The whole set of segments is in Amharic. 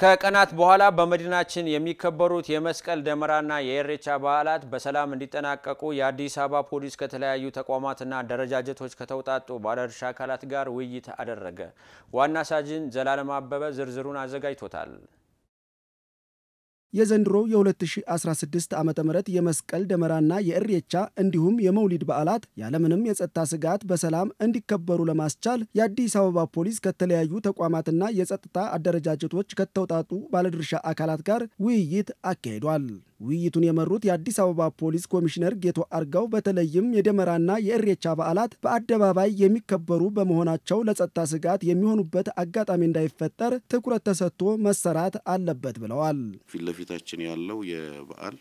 ከቀናት በኋላ በመዲናችን የሚከበሩት የመስቀል ደመራና የኢሬቻ በዓላት በሰላም እንዲጠናቀቁ የአዲስ አበባ ፖሊስ ከተለያዩ ተቋማትና አደረጃጀቶች ከተውጣጡ ባለድርሻ አካላት ጋር ውይይት አደረገ። ዋና ሳጅን ዘላለም አበበ ዝርዝሩን አዘጋጅቶታል። የዘንድሮ የ2016 ዓ ም የመስቀል ደመራና የእሬቻ እንዲሁም የመውሊድ በዓላት ያለምንም የጸጥታ ስጋት በሰላም እንዲከበሩ ለማስቻል የአዲስ አበባ ፖሊስ ከተለያዩ ተቋማትና የጸጥታ አደረጃጀቶች ከተውጣጡ ባለድርሻ አካላት ጋር ውይይት አካሂዷል። ውይይቱን የመሩት የአዲስ አበባ ፖሊስ ኮሚሽነር ጌቶ አርጋው በተለይም የደመራና የእሬቻ በዓላት በአደባባይ የሚከበሩ በመሆናቸው ለጸጥታ ስጋት የሚሆኑበት አጋጣሚ እንዳይፈጠር ትኩረት ተሰጥቶ መሰራት አለበት ብለዋል። ፊት ለፊታችን ያለው የበዓል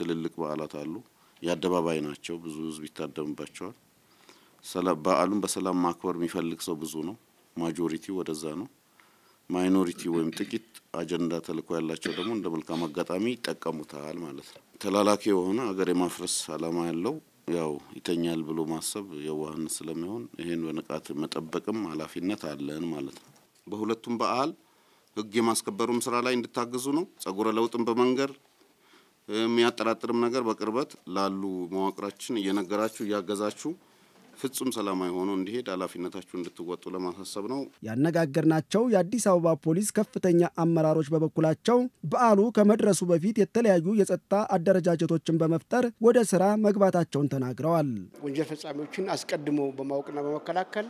ትልልቅ በዓላት አሉ። የአደባባይ ናቸው። ብዙ ህዝብ ይታደምባቸዋል። በዓሉን በሰላም ማክበር የሚፈልግ ሰው ብዙ ነው። ማጆሪቲ ወደዛ ነው። ማይኖሪቲ ወይም ጥቂት አጀንዳ ተልዕኮ ያላቸው ደግሞ እንደ መልካም አጋጣሚ ይጠቀሙታል ማለት ነው። ተላላኪ የሆነ ሀገር የማፍረስ አላማ ያለው ያው ይተኛል ብሎ ማሰብ የዋህነት ስለሚሆን ይህን በንቃት መጠበቅም ኃላፊነት አለን ማለት ነው። በሁለቱም በዓል ህግ የማስከበሩም ስራ ላይ እንድታግዙ ነው። ጸጉረ ለውጥን በመንገር የሚያጠራጥርም ነገር በቅርበት ላሉ መዋቅራችን እየነገራችሁ እያገዛችሁ ፍጹም ሰላማዊ ሆኖ እንዲሄድ ኃላፊነታችሁ እንድትወጡ ለማሳሰብ ነው። ያነጋገርናቸው የአዲስ አበባ ፖሊስ ከፍተኛ አመራሮች በበኩላቸው በዓሉ ከመድረሱ በፊት የተለያዩ የጸጥታ አደረጃጀቶችን በመፍጠር ወደ ስራ መግባታቸውን ተናግረዋል። ወንጀል ፈጻሚዎችን አስቀድሞ በማወቅና በመከላከል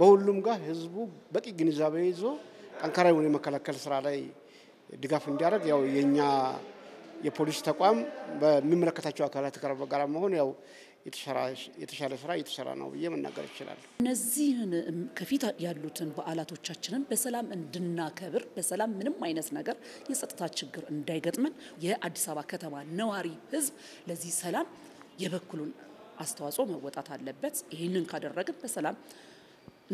በሁሉም ጋር ህዝቡ በቂ ግንዛቤ ይዞ ጠንካራ የሆነ የመከላከል ስራ ላይ ድጋፍ እንዲያደርግ ያው የኛ የፖሊስ ተቋም በሚመለከታቸው አካላት ጋር መሆን ያው የተሻለ ስራ እየተሰራ ነው ብዬ መናገር ይችላል። እነዚህን ከፊት ያሉትን በዓላቶቻችንን በሰላም እንድናከብር በሰላም ምንም አይነት ነገር የጸጥታ ችግር እንዳይገጥመን የአዲስ አበባ ከተማ ነዋሪ ህዝብ ለዚህ ሰላም የበኩሉን አስተዋጽኦ መወጣት አለበት። ይህንን ካደረግን በሰላም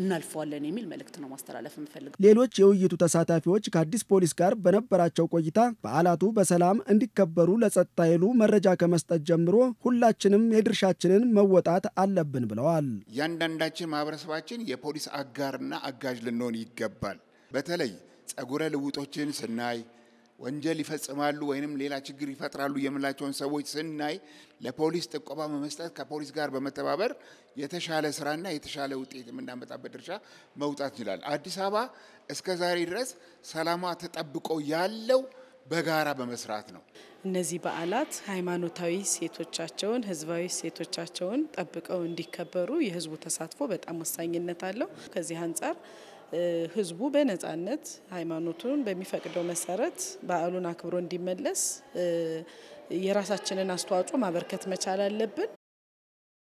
እናልፈዋለን የሚል መልእክት ነው ማስተላለፍ የምፈልገው። ሌሎች የውይይቱ ተሳታፊዎች ከአዲስ ፖሊስ ጋር በነበራቸው ቆይታ በዓላቱ በሰላም እንዲከበሩ ለጸጥታ ኃይሉ መረጃ ከመስጠት ጀምሮ ሁላችንም የድርሻችንን መወጣት አለብን ብለዋል። እያንዳንዳችን ማህበረሰባችን የፖሊስ አጋርና አጋዥ ልንሆን ይገባል። በተለይ ጸጉረ ልውጦችን ስናይ ወንጀል ይፈጽማሉ ወይንም ሌላ ችግር ይፈጥራሉ የምላቸውን ሰዎች ስናይ ለፖሊስ ጥቆማ በመስጠት ከፖሊስ ጋር በመተባበር የተሻለ ስራና የተሻለ ውጤት የምናመጣበት ድርሻ መውጣት ይችላል። አዲስ አበባ እስከ ዛሬ ድረስ ሰላሟ ተጠብቆ ያለው በጋራ በመስራት ነው። እነዚህ በዓላት ሃይማኖታዊ ሴቶቻቸውን፣ ህዝባዊ ሴቶቻቸውን ጠብቀው እንዲከበሩ የህዝቡ ተሳትፎ በጣም ወሳኝነት አለው። ከዚህ አንጻር ህዝቡ በነጻነት ሃይማኖቱን በሚፈቅደው መሰረት በዓሉን አክብሮ እንዲመለስ የራሳችንን አስተዋጽኦ ማበርከት መቻል አለብን።